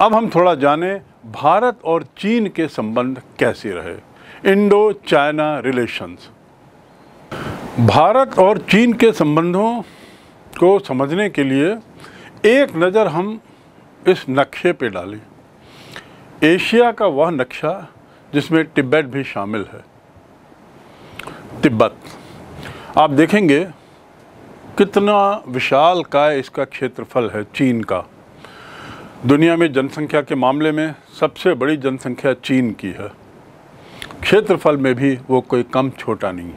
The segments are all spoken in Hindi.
अब हम थोड़ा जाने भारत और चीन के संबंध कैसे रहे इंडो चाइना रिलेशंस भारत और चीन के संबंधों को समझने के लिए एक नज़र हम इस नक्शे पे डालें एशिया का वह नक्शा जिसमें तिब्बत भी शामिल है तिब्बत आप देखेंगे कितना विशाल का इसका क्षेत्रफल है चीन का दुनिया में जनसंख्या के मामले में सबसे बड़ी जनसंख्या चीन की है क्षेत्रफल में भी वो कोई कम छोटा नहीं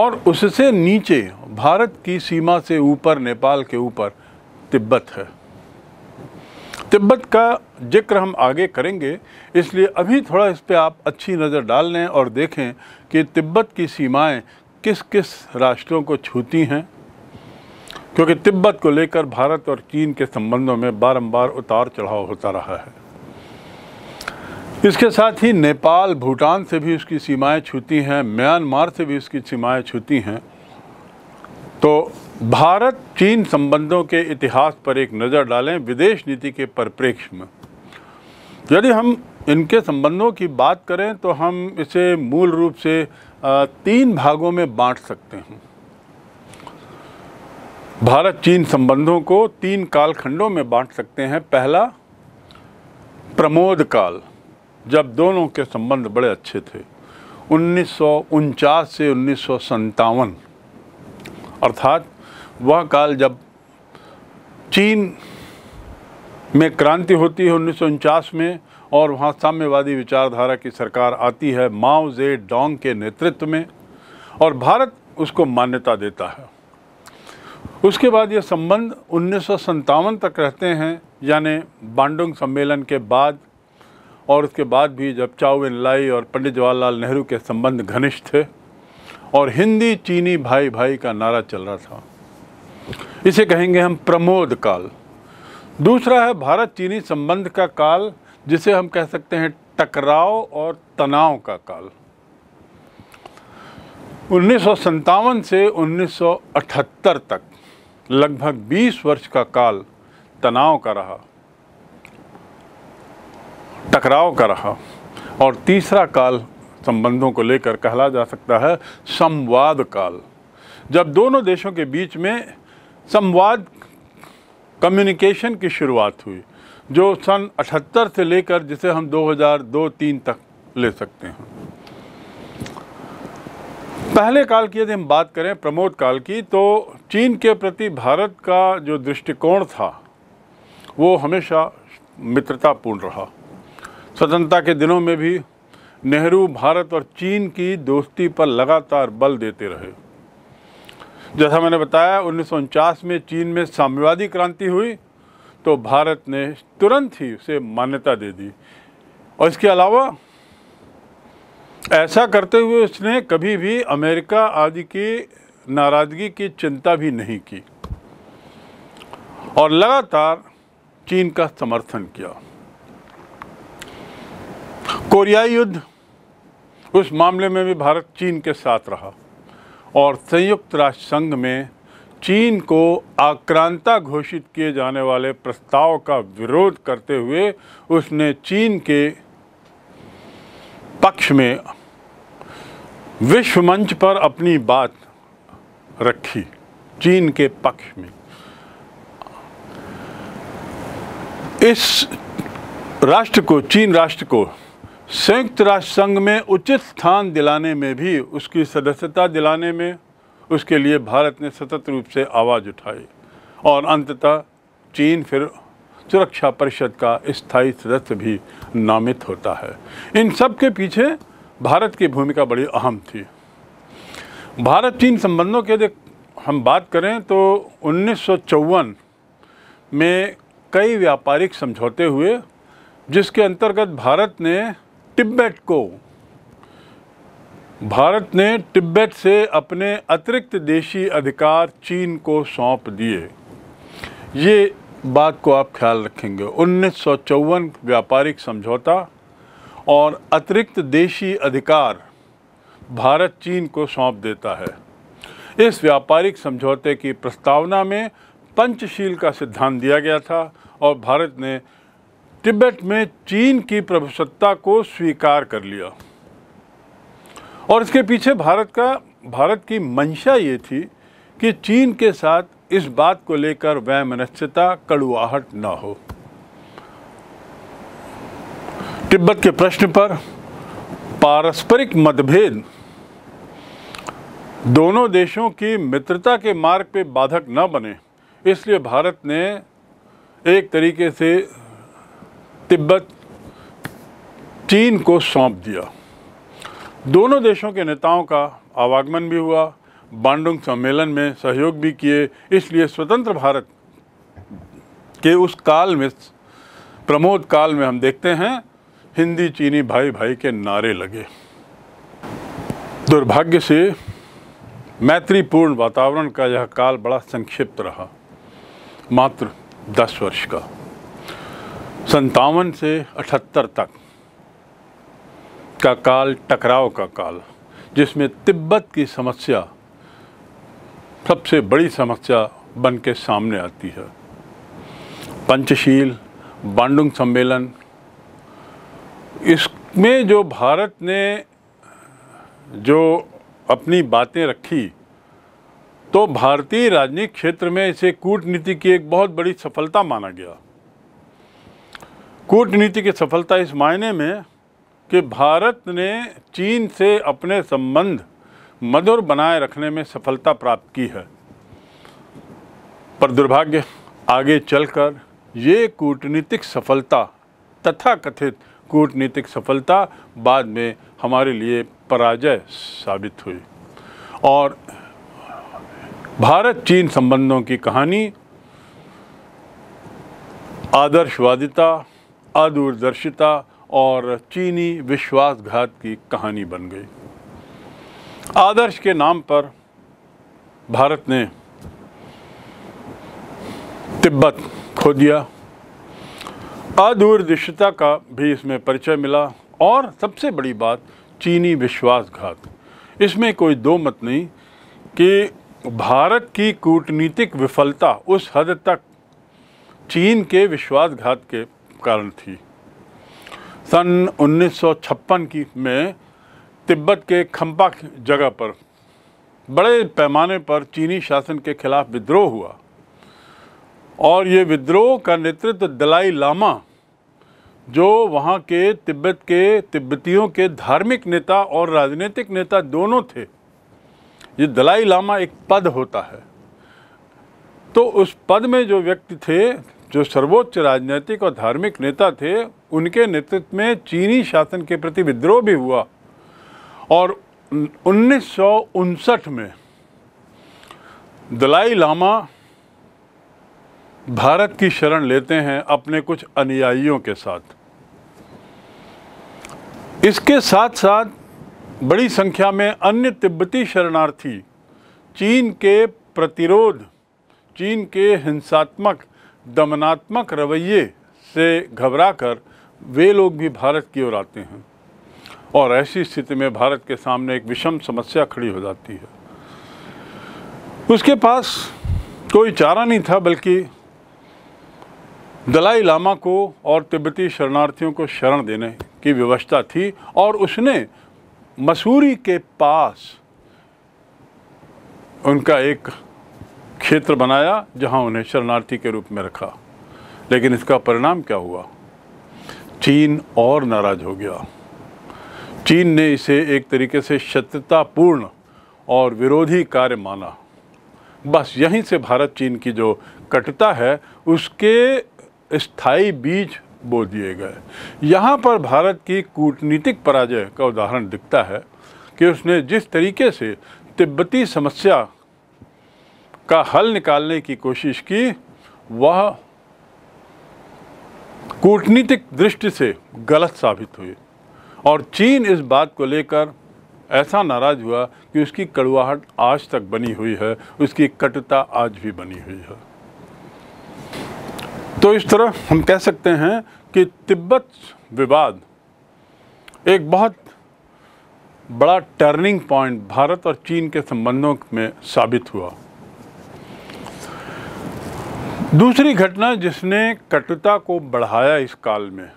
और उससे नीचे भारत की सीमा से ऊपर नेपाल के ऊपर तिब्बत है तिब्बत का जिक्र हम आगे करेंगे इसलिए अभी थोड़ा इस पर आप अच्छी नज़र डाल लें और देखें कि तिब्बत की सीमाएं किस किस राष्ट्रों को छूती हैं क्योंकि तिब्बत को लेकर भारत और चीन के संबंधों में बारंबार उतार चढ़ाव होता रहा है इसके साथ ही नेपाल भूटान से भी उसकी सीमाएं छूती हैं म्यांमार से भी उसकी सीमाएं छूती हैं तो भारत चीन संबंधों के इतिहास पर एक नज़र डालें विदेश नीति के परिप्रेक्ष्य में यदि हम इनके संबंधों की बात करें तो हम इसे मूल रूप से तीन भागों में बांट सकते हैं भारत चीन संबंधों को तीन कालखंडों में बांट सकते हैं पहला प्रमोद काल जब दोनों के संबंध बड़े अच्छे थे उन्नीस से उन्नीस अर्थात वह काल जब चीन में क्रांति होती है उन्नीस में और वहाँ साम्यवादी विचारधारा की सरकार आती है माओ जे डोंग के नेतृत्व में और भारत उसको मान्यता देता है उसके बाद ये संबंध उन्नीस तक रहते हैं यानी बांडुंग सम्मेलन के बाद और उसके बाद भी जब चाउ इन लाई और पंडित जवाहरलाल नेहरू के संबंध घनिष्ठ थे और हिंदी चीनी भाई भाई का नारा चल रहा था इसे कहेंगे हम प्रमोद काल दूसरा है भारत चीनी संबंध का काल जिसे हम कह सकते हैं टकराव और तनाव का काल उन्नीस से 1978 तक लगभग 20 वर्ष का काल तनाव का रहा टकराव का रहा और तीसरा काल संबंधों को लेकर कहला जा सकता है संवाद काल जब दोनों देशों के बीच में संवाद कम्युनिकेशन की शुरुआत हुई जो सन 78 से लेकर जिसे हम 2002-3 तक ले सकते हैं पहले काल की यदि हम बात करें प्रमोद काल की तो चीन के प्रति भारत का जो दृष्टिकोण था वो हमेशा मित्रतापूर्ण रहा स्वतंत्रता के दिनों में भी नेहरू भारत और चीन की दोस्ती पर लगातार बल देते रहे जैसा मैंने बताया उन्नीस में चीन में साम्यवादी क्रांति हुई तो भारत ने तुरंत ही उसे मान्यता दे दी और इसके अलावा ऐसा करते हुए उसने कभी भी अमेरिका आदि की नाराज़गी की चिंता भी नहीं की और लगातार चीन का समर्थन किया कोरियाई युद्ध उस मामले में भी भारत चीन के साथ रहा और संयुक्त राष्ट्र संघ में चीन को आक्रांता घोषित किए जाने वाले प्रस्ताव का विरोध करते हुए उसने चीन के पक्ष में विश्व मंच पर अपनी बात रखी चीन के पक्ष में इस राष्ट्र को चीन राष्ट्र को संयुक्त राष्ट्र संघ में उचित स्थान दिलाने में भी उसकी सदस्यता दिलाने में उसके लिए भारत ने सतत रूप से आवाज़ उठाई और अंततः चीन फिर सुरक्षा परिषद का स्थायी सदस्य भी नामित होता है इन सब के पीछे भारत की भूमिका बड़ी अहम थी भारत चीन संबंधों के यदि हम बात करें तो उन्नीस में कई व्यापारिक समझौते हुए जिसके अंतर्गत भारत ने तिब्बत को भारत ने तिब्बत से अपने अतिरिक्त देशी अधिकार चीन को सौंप दिए ये बात को आप ख्याल रखेंगे उन्नीस व्यापारिक समझौता और अतिरिक्त देशी अधिकार भारत चीन को सौंप देता है इस व्यापारिक समझौते की प्रस्तावना में पंचशील का सिद्धांत दिया गया था और भारत ने तिब्बत में चीन की प्रभुसत्ता को स्वीकार कर लिया और इसके पीछे भारत का भारत की मंशा ये थी कि चीन के साथ इस बात को लेकर वह मनस्थता कड़ुआहट न हो तिब्बत के प्रश्न पर पारस्परिक मतभेद दोनों देशों की मित्रता के मार्ग पे बाधक न बने इसलिए भारत ने एक तरीके से तिब्बत चीन को सौंप दिया दोनों देशों के नेताओं का आवागमन भी हुआ बांडुंग सम्मेलन में सहयोग भी किए इसलिए स्वतंत्र भारत के उस काल में प्रमोद काल में हम देखते हैं हिंदी चीनी भाई भाई के नारे लगे दुर्भाग्य से मैत्रीपूर्ण वातावरण का यह काल बड़ा संक्षिप्त रहा मात्र दस वर्ष का संतावन से अठहत्तर तक का काल टकराव का काल जिसमें तिब्बत की समस्या सबसे बड़ी समस्या बन के सामने आती है पंचशील बांडुंग सम्मेलन इसमें जो भारत ने जो अपनी बातें रखी तो भारतीय राजनीतिक क्षेत्र में इसे कूटनीति की एक बहुत बड़ी सफलता माना गया कूटनीति की सफलता इस मायने में कि भारत ने चीन से अपने संबंध मधुर बनाए रखने में सफलता प्राप्त की है पर दुर्भाग्य आगे चलकर ये कूटनीतिक सफलता तथा कथित कूटनीतिक सफलता बाद में हमारे लिए पराजय साबित हुई और भारत चीन संबंधों की कहानी आदर्शवादिता अदूरदर्शिता और चीनी विश्वासघात की कहानी बन गई आदर्श के नाम पर भारत ने तिब्बत खो दिया अदूरदृष्टता का भी इसमें परिचय मिला और सबसे बड़ी बात चीनी विश्वासघात इसमें कोई दो मत नहीं कि भारत की कूटनीतिक विफलता उस हद तक चीन के विश्वासघात के कारण थी सन 1956 की में तिब्बत के खम्पा जगह पर बड़े पैमाने पर चीनी शासन के खिलाफ विद्रोह हुआ और ये विद्रोह का नेतृत्व दलाई लामा जो वहाँ के तिब्बत के तिब्बतियों के धार्मिक नेता और राजनीतिक नेता दोनों थे ये दलाई लामा एक पद होता है तो उस पद में जो व्यक्ति थे जो सर्वोच्च राजनीतिक और धार्मिक नेता थे उनके नेतृत्व में चीनी शासन के प्रति विद्रोह भी हुआ और उन्नीस में दलाई लामा भारत की शरण लेते हैं अपने कुछ अनुयायियों के साथ इसके साथ साथ बड़ी संख्या में अन्य तिब्बती शरणार्थी चीन के प्रतिरोध चीन के हिंसात्मक दमनात्मक रवैये से घबराकर वे लोग भी भारत की ओर आते हैं और ऐसी स्थिति में भारत के सामने एक विषम समस्या खड़ी हो जाती है उसके पास कोई चारा नहीं था बल्कि दलाई लामा को और तिब्बती शरणार्थियों को शरण देने की व्यवस्था थी और उसने मसूरी के पास उनका एक क्षेत्र बनाया जहां उन्हें शरणार्थी के रूप में रखा लेकिन इसका परिणाम क्या हुआ चीन और नाराज हो गया चीन ने इसे एक तरीके से शत्रुतापूर्ण और विरोधी कार्य माना बस यहीं से भारत चीन की जो कटता है उसके स्थायी बीज बो दिए गए यहाँ पर भारत की कूटनीतिक पराजय का उदाहरण दिखता है कि उसने जिस तरीके से तिब्बती समस्या का हल निकालने की कोशिश की वह कूटनीतिक दृष्टि से गलत साबित हुई और चीन इस बात को लेकर ऐसा नाराज हुआ कि उसकी कड़ुआहट आज तक बनी हुई है उसकी कटुता आज भी बनी हुई है तो इस तरह हम कह सकते हैं कि तिब्बत विवाद एक बहुत बड़ा टर्निंग पॉइंट भारत और चीन के संबंधों में साबित हुआ दूसरी घटना जिसने कटुता को बढ़ाया इस काल में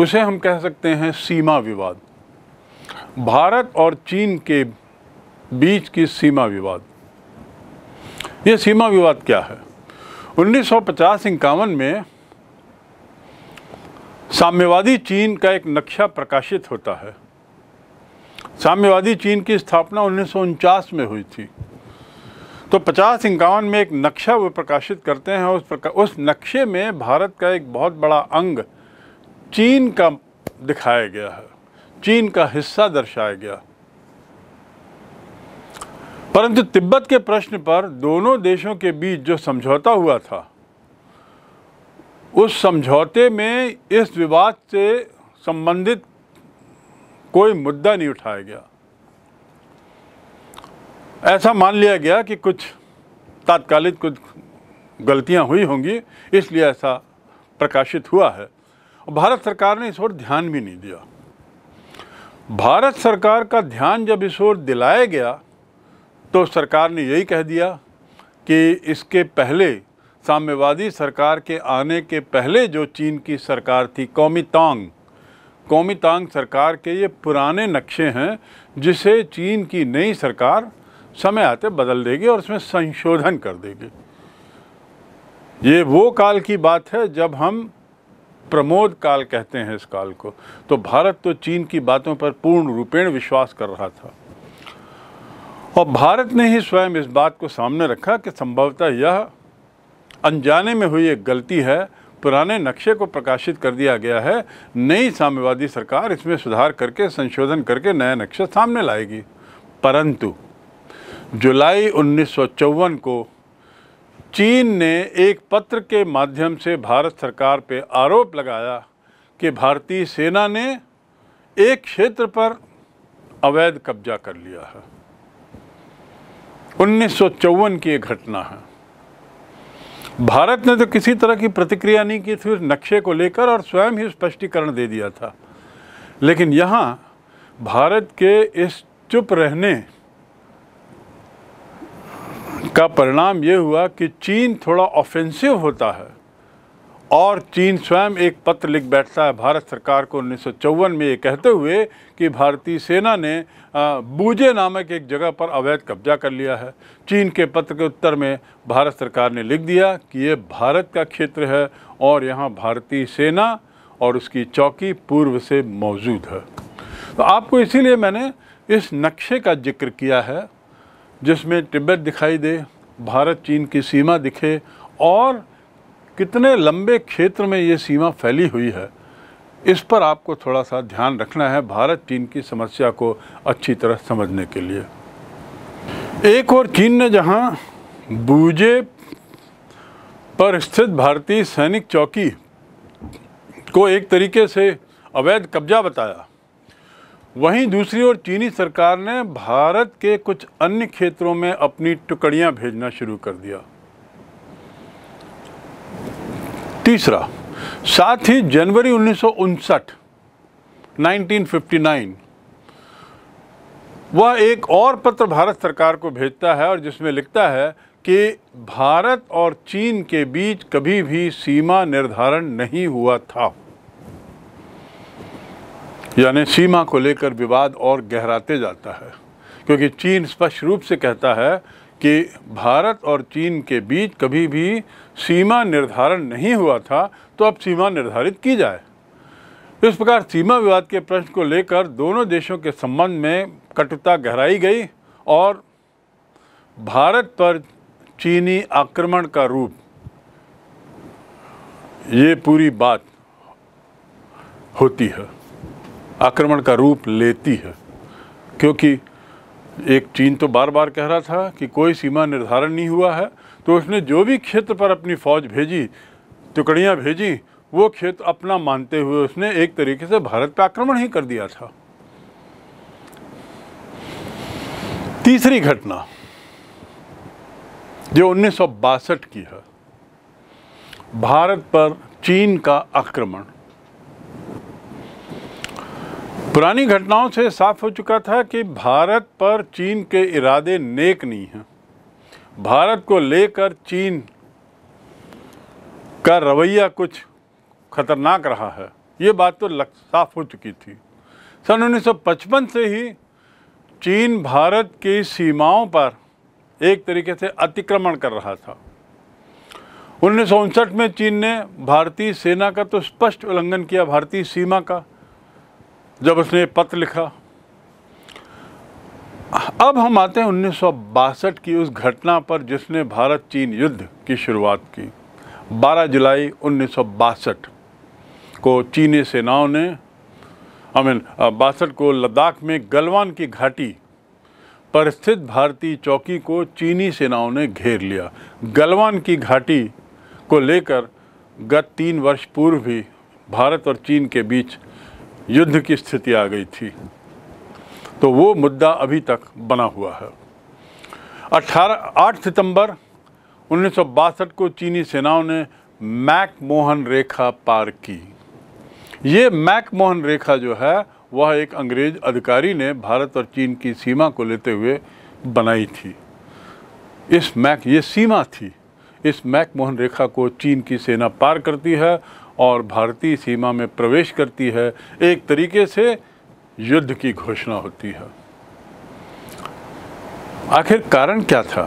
उसे हम कह सकते हैं सीमा विवाद भारत और चीन के बीच की सीमा विवाद ये सीमा विवाद क्या है उन्नीस सौ पचास इक्यावन में साम्यवादी चीन का एक नक्शा प्रकाशित होता है साम्यवादी चीन की स्थापना उन्नीस में हुई थी तो पचास इक्यावन में एक नक्शा वो प्रकाशित करते हैं उस प्रका उस नक्शे में भारत का एक बहुत बड़ा अंग चीन का दिखाया गया है चीन का हिस्सा दर्शाया गया है परंतु तिब्बत के प्रश्न पर दोनों देशों के बीच जो समझौता हुआ था उस समझौते में इस विवाद से संबंधित कोई मुद्दा नहीं उठाया गया ऐसा मान लिया गया कि कुछ तात्कालिक कुछ गलतियां हुई होंगी इसलिए ऐसा प्रकाशित हुआ है और भारत सरकार ने इस ओर ध्यान भी नहीं दिया भारत सरकार का ध्यान जब इस ओर दिलाया गया तो सरकार ने यही कह दिया कि इसके पहले साम्यवादी सरकार के आने के पहले जो चीन की सरकार थी कौमी तांग कौमी तांग सरकार के ये पुराने नक्शे हैं जिसे चीन की नई सरकार समय आते बदल देगी और उसमें संशोधन कर देगी ये वो काल की बात है जब हम प्रमोद काल कहते हैं इस काल को तो भारत तो चीन की बातों पर पूर्ण रूपेण विश्वास कर रहा था और भारत ने ही स्वयं इस बात को सामने रखा कि संभवतः यह अनजाने में हुई एक गलती है पुराने नक्शे को प्रकाशित कर दिया गया है नई साम्यवादी सरकार इसमें सुधार करके संशोधन करके नया नक्शा सामने लाएगी परंतु जुलाई उन्नीस को चीन ने एक पत्र के माध्यम से भारत सरकार पर आरोप लगाया कि भारतीय सेना ने एक क्षेत्र पर अवैध कब्जा कर लिया है उन्नीस की एक घटना है भारत ने तो किसी तरह की प्रतिक्रिया नहीं की थी उस नक्शे को लेकर और स्वयं ही स्पष्टीकरण दे दिया था लेकिन यहाँ भारत के इस चुप रहने का परिणाम ये हुआ कि चीन थोड़ा ऑफेंसिव होता है और चीन स्वयं एक पत्र लिख बैठता है भारत सरकार को उन्नीस में ये कहते हुए कि भारतीय सेना ने बूजे नामक एक जगह पर अवैध कब्जा कर लिया है चीन के पत्र के उत्तर में भारत सरकार ने लिख दिया कि ये भारत का क्षेत्र है और यहाँ भारतीय सेना और उसकी चौकी पूर्व से मौजूद है तो आपको इसीलिए मैंने इस नक्शे का जिक्र किया है जिसमें तिब्बत दिखाई दे भारत चीन की सीमा दिखे और कितने लंबे क्षेत्र में ये सीमा फैली हुई है इस पर आपको थोड़ा सा ध्यान रखना है भारत चीन की समस्या को अच्छी तरह समझने के लिए एक और चीन ने जहां बूजे पर स्थित भारतीय सैनिक चौकी को एक तरीके से अवैध कब्जा बताया वहीं दूसरी ओर चीनी सरकार ने भारत के कुछ अन्य क्षेत्रों में अपनी टुकड़ियां भेजना शुरू कर दिया तीसरा साथ ही जनवरी उन्नीस 1959 वह एक और पत्र भारत सरकार को भेजता है और जिसमें लिखता है कि भारत और चीन के बीच कभी भी सीमा निर्धारण नहीं हुआ था यानी सीमा को लेकर विवाद और गहराते जाता है क्योंकि चीन स्पष्ट रूप से कहता है कि भारत और चीन के बीच कभी भी सीमा निर्धारण नहीं हुआ था तो अब सीमा निर्धारित की जाए इस प्रकार सीमा विवाद के प्रश्न को लेकर दोनों देशों के संबंध में कटुता गहराई गई और भारत पर चीनी आक्रमण का रूप ये पूरी बात होती है आक्रमण का रूप लेती है क्योंकि एक चीन तो बार बार कह रहा था कि कोई सीमा निर्धारण नहीं हुआ है तो उसने जो भी क्षेत्र पर अपनी फौज भेजी टुकड़ियाँ भेजी वो क्षेत्र अपना मानते हुए उसने एक तरीके से भारत पर आक्रमण ही कर दिया था तीसरी घटना जो उन्नीस की है भारत पर चीन का आक्रमण पुरानी घटनाओं से साफ हो चुका था कि भारत पर चीन के इरादे नेक नहीं हैं भारत को लेकर चीन का रवैया कुछ खतरनाक रहा है ये बात तो लग, साफ हो चुकी थी सन 1955 से ही चीन भारत की सीमाओं पर एक तरीके से अतिक्रमण कर रहा था उन्नीस में चीन ने भारतीय सेना का तो स्पष्ट उल्लंघन किया भारतीय सीमा का जब उसने पत्र लिखा अब हम आते हैं उन्नीस की उस घटना पर जिसने भारत चीन युद्ध की शुरुआत की 12 जुलाई उन्नीस को चीनी सेनाओं ने आई मीन बासठ को लद्दाख में गलवान की घाटी पर स्थित भारतीय चौकी को चीनी सेनाओं ने घेर लिया गलवान की घाटी को लेकर गत तीन वर्ष पूर्व भी भारत और चीन के बीच युद्ध की स्थिति आ गई थी तो वो मुद्दा अभी तक बना हुआ है 18 8 सितंबर उन्नीस को चीनी सेनाओं ने मैक मोहन रेखा पार की ये मैक मोहन रेखा जो है वह एक अंग्रेज अधिकारी ने भारत और चीन की सीमा को लेते हुए बनाई थी इस मैक ये सीमा थी इस मैक मोहन रेखा को चीन की सेना पार करती है और भारतीय सीमा में प्रवेश करती है एक तरीके से युद्ध की घोषणा होती है आखिर कारण क्या था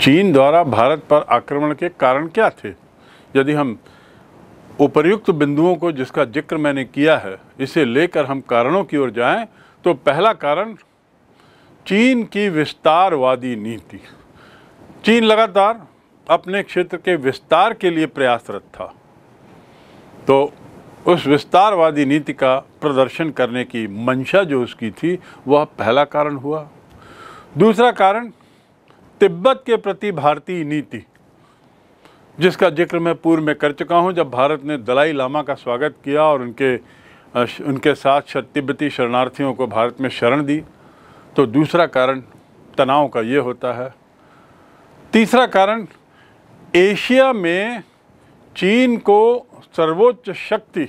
चीन द्वारा भारत पर आक्रमण के कारण क्या थे यदि हम उपर्युक्त बिंदुओं को जिसका जिक्र मैंने किया है इसे लेकर हम कारणों की ओर जाएं तो पहला कारण चीन की विस्तारवादी नीति चीन लगातार अपने क्षेत्र के विस्तार के लिए प्रयासरत था तो उस विस्तारवादी नीति का प्रदर्शन करने की मंशा जो उसकी थी वह पहला कारण हुआ दूसरा कारण तिब्बत के प्रति भारतीय नीति जिसका जिक्र मैं पूर्व में कर चुका हूं जब भारत ने दलाई लामा का स्वागत किया और उनके उनके साथ तिब्बती शरणार्थियों को भारत में शरण दी तो दूसरा कारण तनाव का ये होता है तीसरा कारण एशिया में चीन को सर्वोच्च शक्ति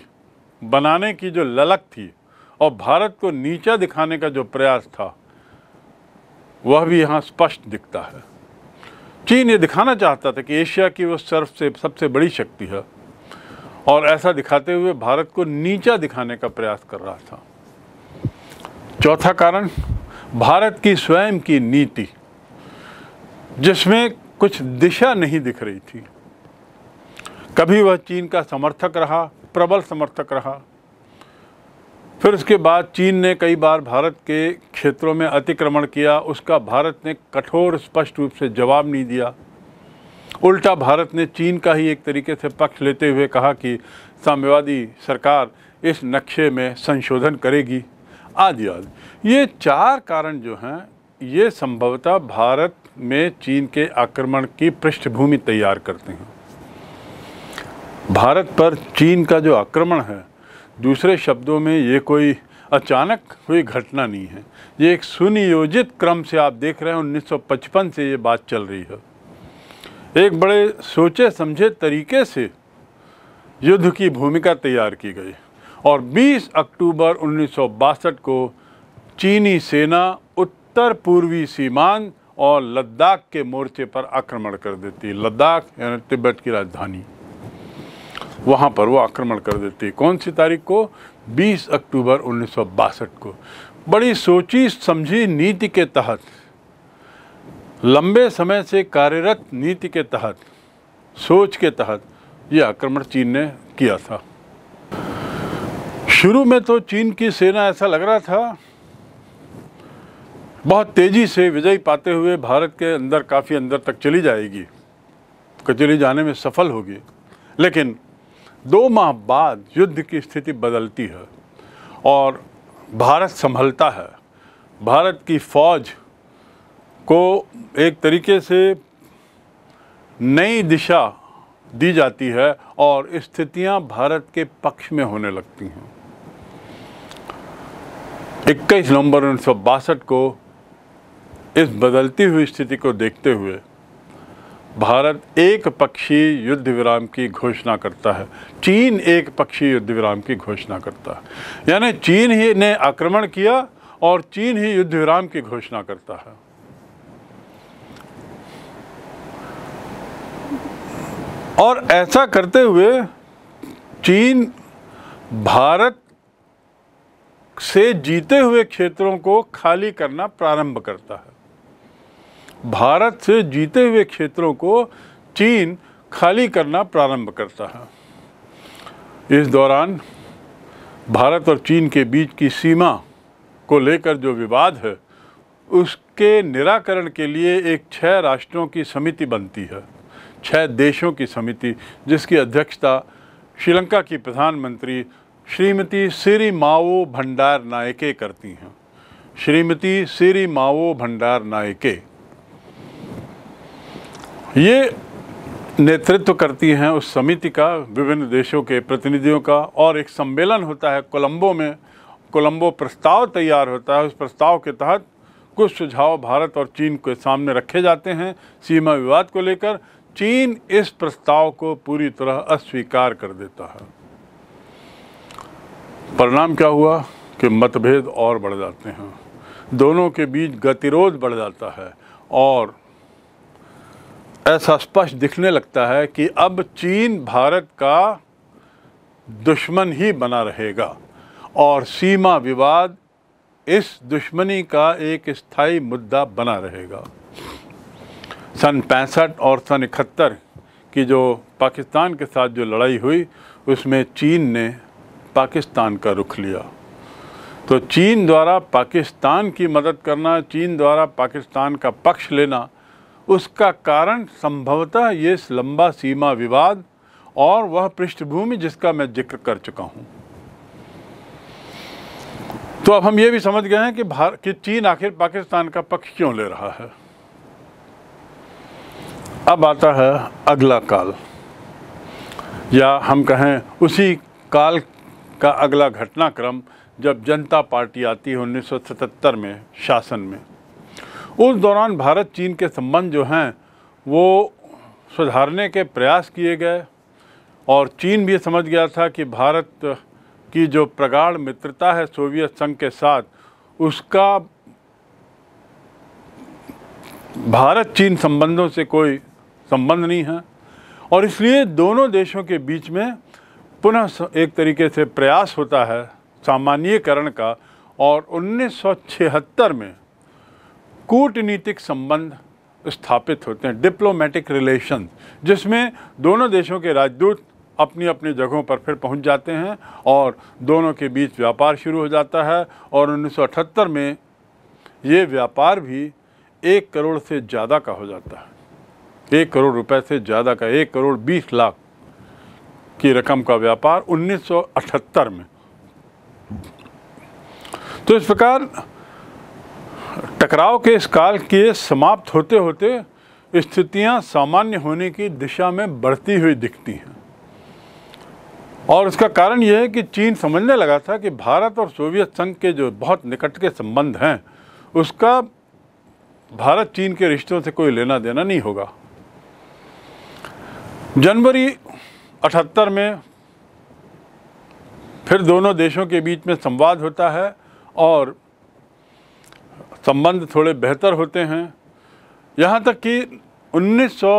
बनाने की जो ललक थी और भारत को नीचा दिखाने का जो प्रयास था वह भी यहाँ स्पष्ट दिखता है चीन ये दिखाना चाहता था कि एशिया की वह सर्व से सबसे बड़ी शक्ति है और ऐसा दिखाते हुए भारत को नीचा दिखाने का प्रयास कर रहा था चौथा कारण भारत की स्वयं की नीति जिसमें कुछ दिशा नहीं दिख रही थी कभी वह चीन का समर्थक रहा प्रबल समर्थक रहा फिर उसके बाद चीन ने कई बार भारत के क्षेत्रों में अतिक्रमण किया उसका भारत ने कठोर स्पष्ट रूप से जवाब नहीं दिया उल्टा भारत ने चीन का ही एक तरीके से पक्ष लेते हुए कहा कि साम्यवादी सरकार इस नक्शे में संशोधन करेगी आदि आदि ये चार कारण जो हैं ये संभवतः भारत में चीन के आक्रमण की पृष्ठभूमि तैयार करते हैं भारत पर चीन का जो आक्रमण है दूसरे शब्दों में ये कोई अचानक हुई घटना नहीं है ये एक सुनियोजित क्रम से आप देख रहे हैं 1955 से ये बात चल रही है एक बड़े सोचे समझे तरीके से युद्ध की भूमिका तैयार की गई और 20 अक्टूबर उन्नीस को चीनी सेना उत्तर पूर्वी सीमांत और लद्दाख के मोर्चे पर आक्रमण कर देती है लद्दाख यानी तिब्बत की राजधानी वहाँ पर वो आक्रमण कर देती है कौन सी तारीख को 20 अक्टूबर उन्नीस को बड़ी सोची समझी नीति के तहत लंबे समय से कार्यरत नीति के तहत सोच के तहत यह आक्रमण चीन ने किया था शुरू में तो चीन की सेना ऐसा लग रहा था बहुत तेज़ी से विजय पाते हुए भारत के अंदर काफ़ी अंदर तक चली जाएगी चली जाने में सफल होगी लेकिन दो माह बाद युद्ध की स्थिति बदलती है और भारत संभलता है भारत की फौज को एक तरीके से नई दिशा दी जाती है और स्थितियां भारत के पक्ष में होने लगती हैं 21 नवंबर उन्नीस को इस बदलती हुई स्थिति को देखते हुए भारत एक पक्षी युद्ध विराम की घोषणा करता है चीन एक पक्षी युद्ध विराम की घोषणा करता है यानी चीन ही ने आक्रमण किया और चीन ही युद्ध विराम की घोषणा करता है और ऐसा करते हुए चीन भारत से जीते हुए क्षेत्रों को खाली करना प्रारंभ करता है भारत से जीते हुए क्षेत्रों को चीन खाली करना प्रारंभ करता है इस दौरान भारत और चीन के बीच की सीमा को लेकर जो विवाद है उसके निराकरण के लिए एक छः राष्ट्रों की समिति बनती है छः देशों की समिति जिसकी अध्यक्षता श्रीलंका की प्रधानमंत्री श्रीमती श्री माओ भंडार नायके करती हैं श्रीमती श्री माओ भंडार नायके ये नेतृत्व करती हैं उस समिति का विभिन्न देशों के प्रतिनिधियों का और एक सम्मेलन होता है कोलंबो में कोलंबो प्रस्ताव तैयार होता है उस प्रस्ताव के तहत कुछ सुझाव भारत और चीन के सामने रखे जाते हैं सीमा विवाद को लेकर चीन इस प्रस्ताव को पूरी तरह अस्वीकार कर देता है परिणाम क्या हुआ कि मतभेद और बढ़ जाते हैं दोनों के बीच गतिरोध बढ़ जाता है और ऐसा स्पष्ट दिखने लगता है कि अब चीन भारत का दुश्मन ही बना रहेगा और सीमा विवाद इस दुश्मनी का एक स्थायी मुद्दा बना रहेगा सन पैंसठ और सन इकहत्तर की जो पाकिस्तान के साथ जो लड़ाई हुई उसमें चीन ने पाकिस्तान का रुख लिया तो चीन द्वारा पाकिस्तान की मदद करना चीन द्वारा पाकिस्तान का पक्ष लेना उसका कारण संभवतः ये लंबा सीमा विवाद और वह पृष्ठभूमि जिसका मैं जिक्र कर चुका हूँ तो अब हम ये भी समझ गए हैं कि भारत कि चीन आखिर पाकिस्तान का पक्ष क्यों ले रहा है अब आता है अगला काल या हम कहें उसी काल का अगला घटनाक्रम जब जनता पार्टी आती है 1977 में शासन में उस दौरान भारत चीन के संबंध जो हैं वो सुधारने के प्रयास किए गए और चीन भी समझ गया था कि भारत की जो प्रगाढ़ मित्रता है सोवियत संघ के साथ उसका भारत चीन संबंधों से कोई संबंध नहीं है और इसलिए दोनों देशों के बीच में पुनः एक तरीके से प्रयास होता है सामान्यकरण का और 1976 में कूटनीतिक संबंध स्थापित होते हैं डिप्लोमेटिक रिलेशन जिसमें दोनों देशों के राजदूत अपनी अपनी जगहों पर फिर पहुंच जाते हैं और दोनों के बीच व्यापार शुरू हो जाता है और 1978 में ये व्यापार भी एक करोड़ से ज़्यादा का हो जाता है एक करोड़ रुपए से ज़्यादा का एक करोड़ बीस लाख की रकम का व्यापार 1978 में तो इस प्रकार टकराव के इस काल के समाप्त होते होते स्थितियां सामान्य होने की दिशा में बढ़ती हुई दिखती हैं और उसका कारण यह है कि चीन समझने लगा था कि भारत और सोवियत संघ के जो बहुत निकट के संबंध हैं उसका भारत चीन के रिश्तों से कोई लेना देना नहीं होगा जनवरी 78 में फिर दोनों देशों के बीच में संवाद होता है और संबंध थोड़े बेहतर होते हैं यहाँ तक कि उन्नीस सौ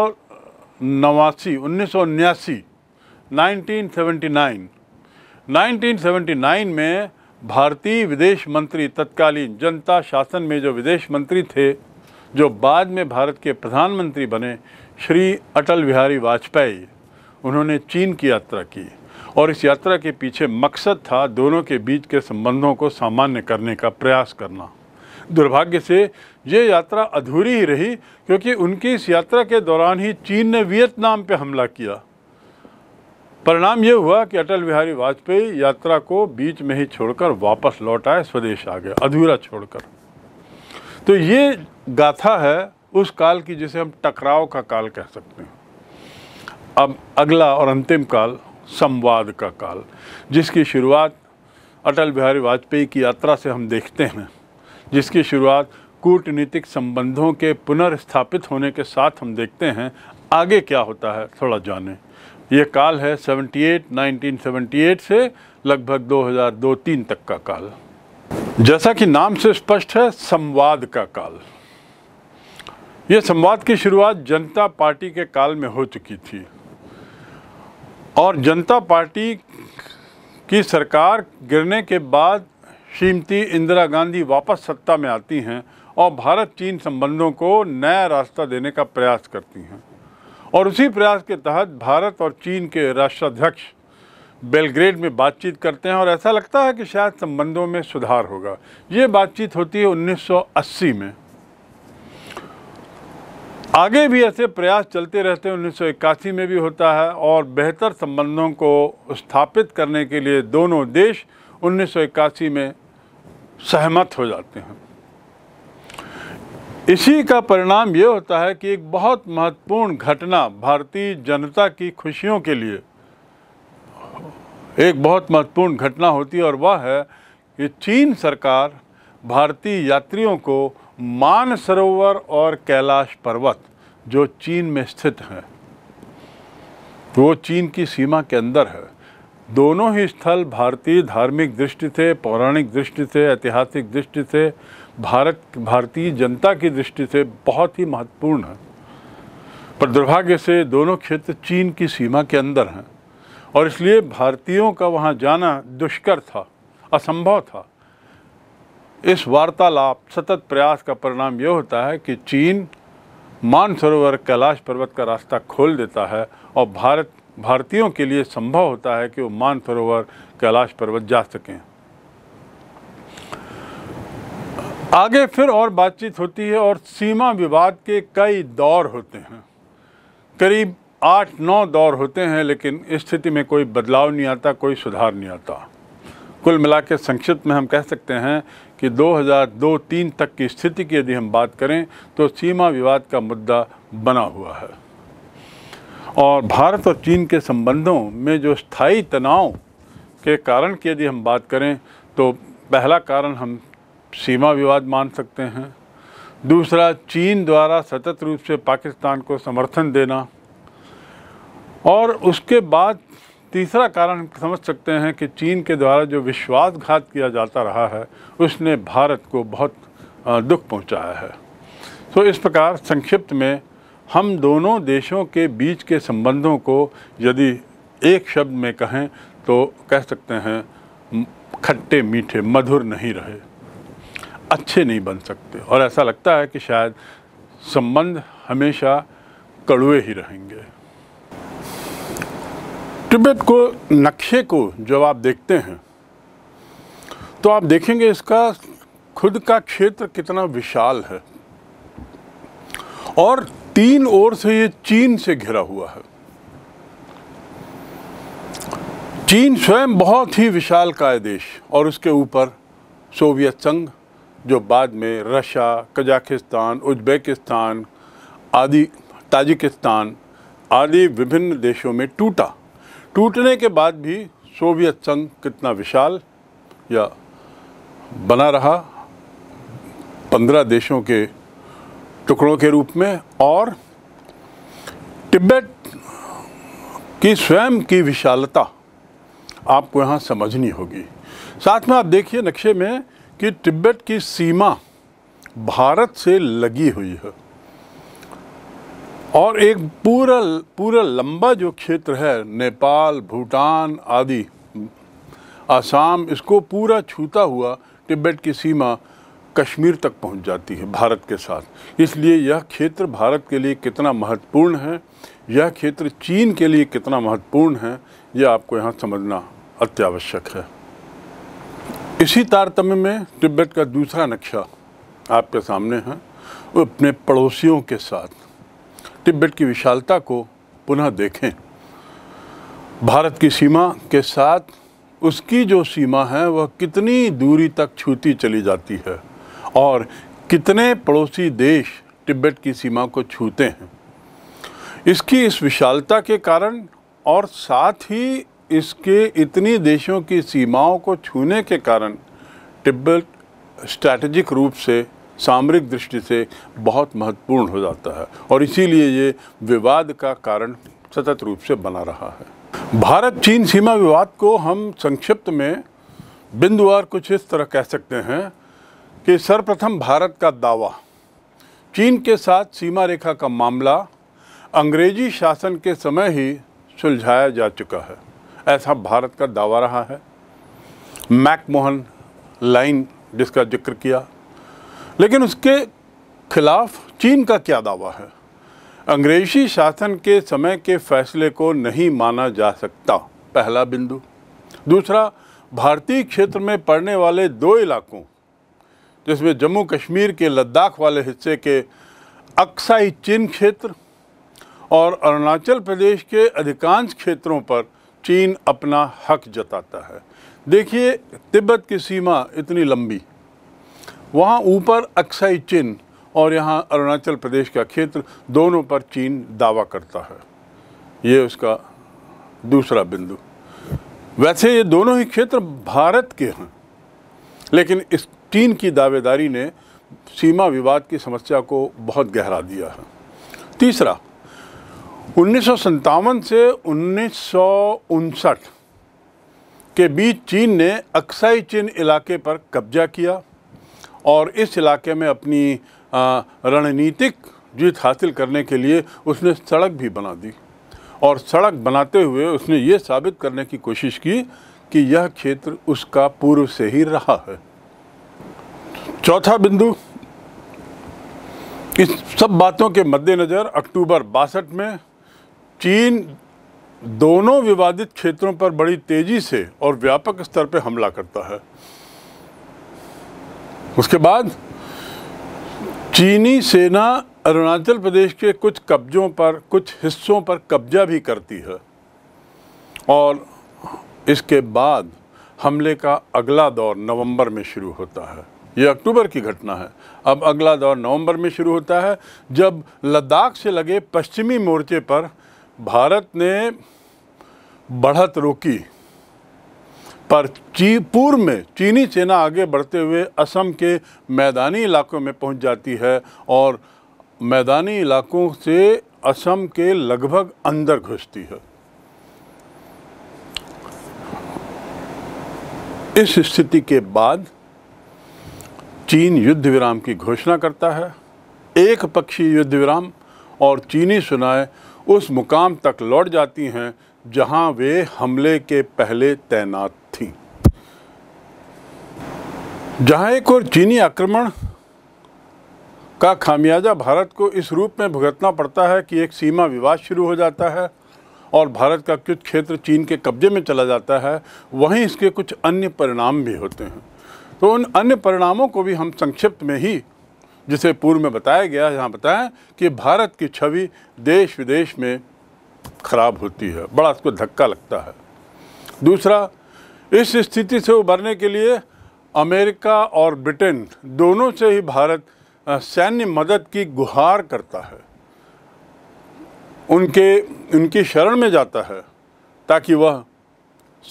नवासी उन्नीस सौ उन्यासी nineteen seventy nine nineteen seventy nine में भारतीय विदेश मंत्री तत्कालीन जनता शासन में जो विदेश मंत्री थे जो बाद में भारत के प्रधानमंत्री बने श्री अटल बिहारी वाजपेयी उन्होंने चीन की यात्रा की और इस यात्रा के पीछे मकसद था दोनों के बीच के संबंधों को सामान्य करने का प्रयास करना दुर्भाग्य से ये यात्रा अधूरी ही रही क्योंकि उनकी इस यात्रा के दौरान ही चीन ने वियतनाम पर हमला किया परिणाम ये हुआ कि अटल बिहारी वाजपेयी यात्रा को बीच में ही छोड़कर वापस लौट आए स्वदेश आ गए अधूरा छोड़कर तो ये गाथा है उस काल की जिसे हम टकराव का काल कह सकते हैं अब अगला और अंतिम काल संवाद का काल जिसकी शुरुआत अटल बिहारी वाजपेयी की यात्रा से हम देखते हैं जिसकी शुरुआत कूटनीतिक संबंधों के पुनर्स्थापित होने के साथ हम देखते हैं आगे क्या होता है थोड़ा जानें ये काल है 78 1978 से लगभग 2002-3 तक का काल जैसा कि नाम से स्पष्ट है संवाद का काल ये संवाद की शुरुआत जनता पार्टी के काल में हो चुकी थी और जनता पार्टी की सरकार गिरने के बाद श्रीमती इंदिरा गांधी वापस सत्ता में आती हैं और भारत चीन संबंधों को नया रास्ता देने का प्रयास करती हैं और उसी प्रयास के तहत भारत और चीन के राष्ट्राध्यक्ष बेलग्रेड में बातचीत करते हैं और ऐसा लगता है कि शायद संबंधों में सुधार होगा ये बातचीत होती है 1980 में आगे भी ऐसे प्रयास चलते रहते हैं उन्नीस में भी होता है और बेहतर संबंधों को स्थापित करने के लिए दोनों देश उन्नीस में सहमत हो जाते हैं इसी का परिणाम ये होता है कि एक बहुत महत्वपूर्ण घटना भारतीय जनता की खुशियों के लिए एक बहुत महत्वपूर्ण घटना होती है और वह है कि चीन सरकार भारतीय यात्रियों को मानसरोवर और कैलाश पर्वत जो चीन में स्थित हैं वो चीन की सीमा के अंदर है दोनों ही स्थल भारतीय धार्मिक दृष्टि से पौराणिक दृष्टि से ऐतिहासिक दृष्टि से भारत भारतीय जनता की दृष्टि से बहुत ही महत्वपूर्ण है पर दुर्भाग्य से दोनों क्षेत्र चीन की सीमा के अंदर हैं और इसलिए भारतीयों का वहाँ जाना दुष्कर था असंभव था इस वार्तालाप सतत प्रयास का परिणाम यह होता है कि चीन मानसरोवर कैलाश पर्वत का रास्ता खोल देता है और भारत भारतीयों के लिए संभव होता है कि वो मान सरोवर कैलाश पर्वत जा सकें आगे फिर और बातचीत होती है और सीमा विवाद के कई दौर होते हैं करीब आठ नौ दौर होते हैं लेकिन स्थिति में कोई बदलाव नहीं आता कोई सुधार नहीं आता कुल मिला के संक्षिप्त में हम कह सकते हैं कि 2002-3 तक की स्थिति की यदि हम बात करें तो सीमा विवाद का मुद्दा बना हुआ है और भारत और चीन के संबंधों में जो स्थायी तनाव के कारण की यदि हम बात करें तो पहला कारण हम सीमा विवाद मान सकते हैं दूसरा चीन द्वारा सतत रूप से पाकिस्तान को समर्थन देना और उसके बाद तीसरा कारण हम समझ सकते हैं कि चीन के द्वारा जो विश्वासघात किया जाता रहा है उसने भारत को बहुत दुख पहुंचाया है तो इस प्रकार संक्षिप्त में हम दोनों देशों के बीच के संबंधों को यदि एक शब्द में कहें तो कह सकते हैं खट्टे मीठे मधुर नहीं रहे अच्छे नहीं बन सकते और ऐसा लगता है कि शायद संबंध हमेशा कड़ुए ही रहेंगे टिबेट को नक्शे को जब आप देखते हैं तो आप देखेंगे इसका खुद का क्षेत्र कितना विशाल है और तीन ओर से ये चीन से घिरा हुआ है चीन स्वयं बहुत ही विशाल काय देश और उसके ऊपर सोवियत संघ जो बाद में रशिया कजाकिस्तान उज्बेकिस्तान आदि ताजिकिस्तान आदि विभिन्न देशों में टूटा टूटने के बाद भी सोवियत संघ कितना विशाल या बना रहा पंद्रह देशों के टुकड़ों के रूप में और तिब्बत की स्वयं की विशालता आपको यहाँ समझनी होगी साथ में आप देखिए नक्शे में कि तिब्बत की सीमा भारत से लगी हुई है और एक पूरा पूरा लंबा जो क्षेत्र है नेपाल भूटान आदि आसाम इसको पूरा छूता हुआ तिब्बत की सीमा कश्मीर तक पहुंच जाती है भारत के साथ इसलिए यह क्षेत्र भारत के लिए कितना महत्वपूर्ण है यह क्षेत्र चीन के लिए कितना महत्वपूर्ण है यह आपको यहाँ समझना अत्यावश्यक है इसी तारतम्य में तिब्बत का दूसरा नक्शा आपके सामने है वो अपने पड़ोसियों के साथ तिब्बत की विशालता को पुनः देखें भारत की सीमा के साथ उसकी जो सीमा है वह कितनी दूरी तक छूती चली जाती है और कितने पड़ोसी देश तिब्बत की सीमा को छूते हैं इसकी इस विशालता के कारण और साथ ही इसके इतनी देशों की सीमाओं को छूने के कारण तिब्बत स्ट्रैटेजिक रूप से सामरिक दृष्टि से बहुत महत्वपूर्ण हो जाता है और इसीलिए ये विवाद का कारण सतत रूप से बना रहा है भारत चीन सीमा विवाद को हम संक्षिप्त में बिंदुवार कुछ इस तरह कह सकते हैं कि सर्वप्रथम भारत का दावा चीन के साथ सीमा रेखा का मामला अंग्रेजी शासन के समय ही सुलझाया जा चुका है ऐसा भारत का दावा रहा है मैकमोहन लाइन जिसका जिक्र किया लेकिन उसके खिलाफ चीन का क्या दावा है अंग्रेजी शासन के समय के फैसले को नहीं माना जा सकता पहला बिंदु दूसरा भारतीय क्षेत्र में पड़ने वाले दो इलाकों जिसमें जम्मू कश्मीर के लद्दाख वाले हिस्से के अक्साई चीन क्षेत्र और अरुणाचल प्रदेश के अधिकांश क्षेत्रों पर चीन अपना हक जताता है देखिए तिब्बत की सीमा इतनी लंबी वहाँ ऊपर अक्साई चीन और यहाँ अरुणाचल प्रदेश का क्षेत्र दोनों पर चीन दावा करता है ये उसका दूसरा बिंदु वैसे ये दोनों ही क्षेत्र भारत के हैं लेकिन इस चीन की दावेदारी ने सीमा विवाद की समस्या को बहुत गहरा दिया है तीसरा उन्नीस से उन्नीस के बीच चीन ने अक्साई चिन इलाके पर कब्जा किया और इस इलाके में अपनी रणनीतिक जीत हासिल करने के लिए उसने सड़क भी बना दी और सड़क बनाते हुए उसने ये साबित करने की कोशिश की कि यह क्षेत्र उसका पूर्व से ही रहा है चौथा बिंदु इस सब बातों के मद्देनज़र अक्टूबर बासठ में चीन दोनों विवादित क्षेत्रों पर बड़ी तेज़ी से और व्यापक स्तर पर हमला करता है उसके बाद चीनी सेना अरुणाचल प्रदेश के कुछ कब्जों पर कुछ हिस्सों पर कब्जा भी करती है और इसके बाद हमले का अगला दौर नवंबर में शुरू होता है ये अक्टूबर की घटना है अब अगला दौर नवंबर में शुरू होता है जब लद्दाख से लगे पश्चिमी मोर्चे पर भारत ने बढ़त रोकी पर ची पूर्व में चीनी सेना आगे बढ़ते हुए असम के मैदानी इलाकों में पहुंच जाती है और मैदानी इलाकों से असम के लगभग अंदर घुसती है इस स्थिति के बाद चीन युद्ध विराम की घोषणा करता है एक पक्षी युद्ध विराम और चीनी सेनाएं उस मुकाम तक लौट जाती हैं जहां वे हमले के पहले तैनात थीं जहां एक और चीनी आक्रमण का खामियाजा भारत को इस रूप में भुगतना पड़ता है कि एक सीमा विवाद शुरू हो जाता है और भारत का कुछ क्षेत्र चीन के कब्जे में चला जाता है वहीं इसके कुछ अन्य परिणाम भी होते हैं तो उन अन्य परिणामों को भी हम संक्षिप्त में ही जिसे पूर्व में बताया गया यहाँ बताएं कि भारत की छवि देश विदेश में खराब होती है बड़ा उसको धक्का लगता है दूसरा इस स्थिति से उभरने के लिए अमेरिका और ब्रिटेन दोनों से ही भारत सैन्य मदद की गुहार करता है उनके उनकी शरण में जाता है ताकि वह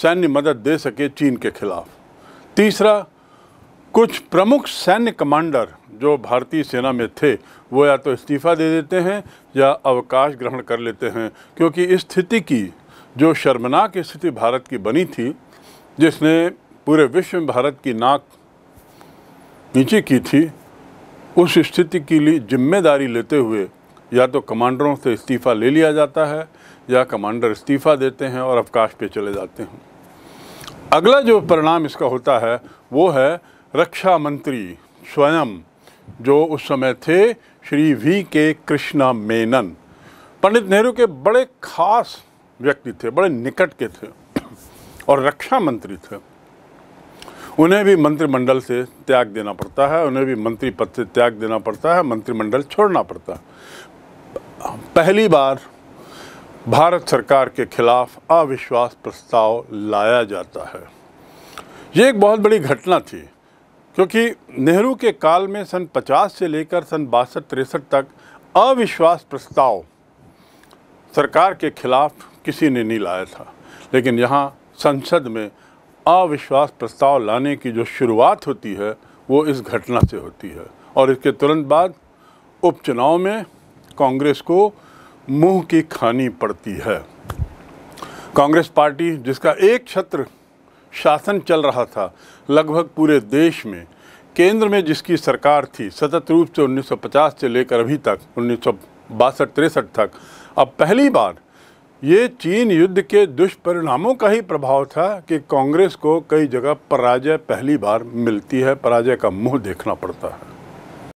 सैन्य मदद दे सके चीन के खिलाफ तीसरा कुछ प्रमुख सैन्य कमांडर जो भारतीय सेना में थे वो या तो इस्तीफ़ा दे देते हैं या अवकाश ग्रहण कर लेते हैं क्योंकि इस स्थिति की जो शर्मनाक स्थिति भारत की बनी थी जिसने पूरे विश्व में भारत की नाक नीचे की थी उस स्थिति के लिए जिम्मेदारी लेते हुए या तो कमांडरों से इस्तीफ़ा ले लिया जाता है या कमांडर इस्तीफ़ा देते हैं और अवकाश पे चले जाते हैं अगला जो परिणाम इसका होता है वो है रक्षा मंत्री स्वयं जो उस समय थे श्री वी के कृष्णा मेनन पंडित नेहरू के बड़े खास व्यक्ति थे बड़े निकट के थे और रक्षा मंत्री थे उन्हें भी मंत्रिमंडल से त्याग देना पड़ता है उन्हें भी मंत्री पद से त्याग देना पड़ता है मंत्रिमंडल छोड़ना पड़ता है पहली बार भारत सरकार के खिलाफ अविश्वास प्रस्ताव लाया जाता है ये एक बहुत बड़ी घटना थी क्योंकि नेहरू के काल में सन 50 से लेकर सन बासठ तिरसठ तक अविश्वास प्रस्ताव सरकार के खिलाफ किसी ने नहीं लाया था लेकिन यहाँ संसद में अविश्वास प्रस्ताव लाने की जो शुरुआत होती है वो इस घटना से होती है और इसके तुरंत बाद उपचुनाव में कांग्रेस को मुंह की खानी पड़ती है कांग्रेस पार्टी जिसका एक छत्र शासन चल रहा था लगभग पूरे देश में केंद्र में जिसकी सरकार थी सतत रूप से 1950 से लेकर अभी तक उन्नीस सौ तक अब पहली बार ये चीन युद्ध के दुष्परिणामों का ही प्रभाव था कि कांग्रेस को कई जगह पराजय पहली बार मिलती है पराजय का मुंह देखना पड़ता है